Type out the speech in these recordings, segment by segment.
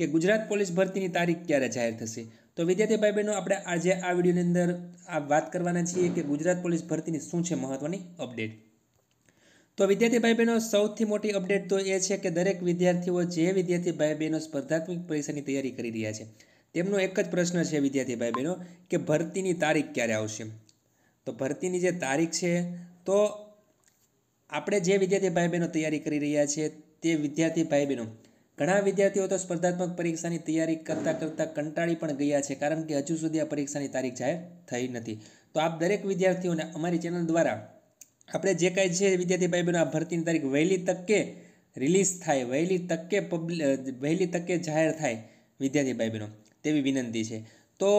કે ગુજરાત પોલીસ ભરતીની તારીખ ક્યારે જાહેર થશે તો વિદ્યાર્થી ભાઈ બહેનો આપણે આજે આ વિડીયોની અંદર આ વાત કરવાના છીએ કે ગુજરાત પોલીસ ભરતીની શું છે મહત્ત્વની અપડેટ તો વિદ્યાર્થી ભાઈ બહેનો સૌથી મોટી અપડેટ તો એ છે કે દરેક વિદ્યાર્થીઓ જે વિદ્યાર્થી ભાઈ બહેનો સ્પર્ધાત્મક પરીક્ષાની તૈયારી કરી રહ્યા છે તેમનો એક જ પ્રશ્ન છે વિદ્યાર્થી ભાઈ બહેનો કે ભરતીની તારીખ ક્યારે આવશે તો ભરતીની જે તારીખ છે તો આપણે જે વિદ્યાર્થી ભાઈ બહેનો તૈયારી કરી રહ્યા છે તે વિદ્યાર્થી ભાઈ બહેનો ઘણા વિદ્યાર્થીઓ તો સ્પર્ધાત્મક પરીક્ષાની તૈયારી કરતાં કરતાં કંટાળી પણ ગયા છે કારણ કે હજુ સુધી આ પરીક્ષાની તારીખ જાહેર થઈ નથી તો આપ દરેક વિદ્યાર્થીઓને અમારી ચેનલ દ્વારા આપણે જે કાંઈ છે વિદ્યાર્થી ભાઈ બહેનો આ ભરતીની તારીખ વહેલી તકે રિલીઝ થાય વહેલી તકે પબ્લિ વહેલી તકે જાહેર થાય વિદ્યાર્થી ભાઈ બહેનો તેવી વિનંતી છે તો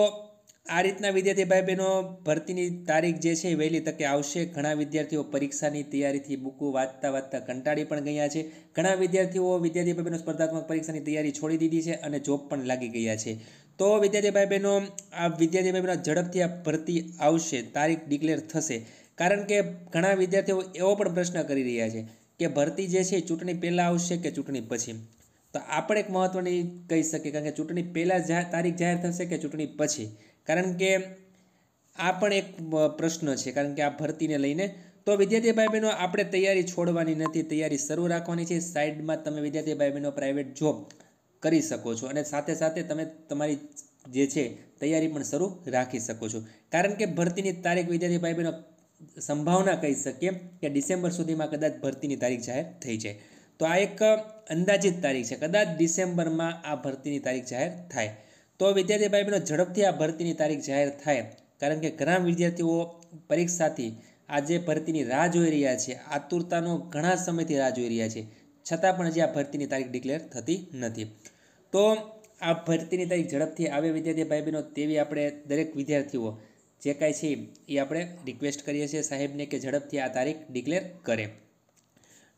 આ રીતના વિદ્યાર્થી ભાઈ બહેનો ભરતીની તારીખ જે છે વહેલી તકે આવશે ઘણા વિદ્યાર્થીઓ પરીક્ષાની તૈયારીથી બુકો વાંચતા વાંચતા કંટાળી પણ ગયા છે ઘણા વિદ્યાર્થીઓ વિદ્યાર્થી ભાઈ બહેનો સ્પર્ધાત્મક પરીક્ષાની તૈયારી છોડી દીધી છે અને જોબ પણ લાગી ગયા છે તો વિદ્યાર્થી ભાઈ બહેનો આ વિદ્યાર્થી ભાઈ બહેનો ઝડપથી આ ભરતી આવશે તારીખ ડિક્લેર થશે કારણ કે ઘણા વિદ્યાર્થીઓ એવો પણ પ્રશ્ન કરી રહ્યા છે કે ભરતી જે છે ચૂંટણી પહેલાં આવશે કે ચૂંટણી પછી તો આપણે એક મહત્ત્વની કહી શકીએ કારણ કે ચૂંટણી પહેલાં જા તારીખ જાહેર થશે કે ચૂંટણી પછી કારણ કે આ પણ એક પ્રશ્ન છે કારણ કે આ ભરતીને લઈને તો વિદ્યાર્થી ભાઈ બહેનો આપણે તૈયારી છોડવાની નથી તૈયારી શરૂ રાખવાની છે સાઈડમાં તમે વિદ્યાર્થી ભાઈ બહેનો પ્રાઇવેટ જોબ કરી શકો છો અને સાથે સાથે તમે તમારી જે છે તૈયારી પણ શરૂ રાખી શકો છો કારણ કે ભરતીની તારીખ વિદ્યાર્થી ભાઈ બહેનો સંભાવના કહી શકીએ કે ડિસેમ્બર સુધીમાં કદાચ ભરતીની તારીખ જાહેર થઈ જાય તો આ એક અંદાજિત તારીખ છે કદાચ ડિસેમ્બરમાં આ ભરતીની તારીખ જાહેર થાય તો વિદ્યાર્થી ભાઈ બહેનો ઝડપથી આ ભરતીની તારીખ જાહેર થાય કારણ કે ઘણા વિદ્યાર્થીઓ પરીક્ષાથી આજે ભરતીની રાહ જોઈ રહ્યા છે આતુરતાનો ઘણા સમયથી રાહ જોઈ રહ્યા છે છતાં પણ હજી આ ભરતીની તારીખ ડિક્લેર થતી નથી તો આ ભરતીની તારીખ ઝડપથી આવે વિદ્યાર્થી ભાઈ બહેનો તેવી આપણે દરેક વિદ્યાર્થીઓ જે કાંઈ છે એ આપણે રિક્વેસ્ટ કરીએ છીએ સાહેબને કે ઝડપથી આ તારીખ ડિક્લેર કરે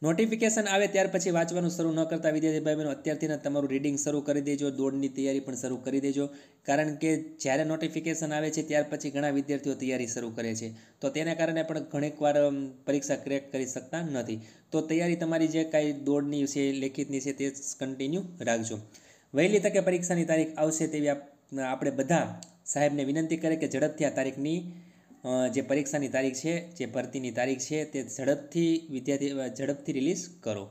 નોટિફિકેશન આવે ત્યાર પછી વાંચવાનું શરૂ ન કરતા વિદ્યાર્થી ભાઈ બહેનો અત્યારથી તમારું રીડિંગ શરૂ કરી દેજો દોડની તૈયારી પણ શરૂ કરી દેજો કારણ કે જ્યારે નોટિફિકેશન આવે છે ત્યાર પછી ઘણા વિદ્યાર્થીઓ તૈયારી શરૂ કરે છે તો તેના કારણે પણ ઘણીક વાર પરીક્ષા ક્રેક કરી શકતા નથી તો તૈયારી તમારી જે કાંઈ દોડની છે લેખિતની છે તે કન્ટિન્યુ રાખજો વહેલી તકે પરીક્ષાની તારીખ આવશે તેવી આપણે બધા સાહેબને વિનંતી કરે કે ઝડપથી આ તારીખની જે પરીક્ષાની તારીખ છે જે ભરતીની તારીખ છે તે ઝડપથી વિદ્યાર્થી ઝડપથી રિલીઝ કરો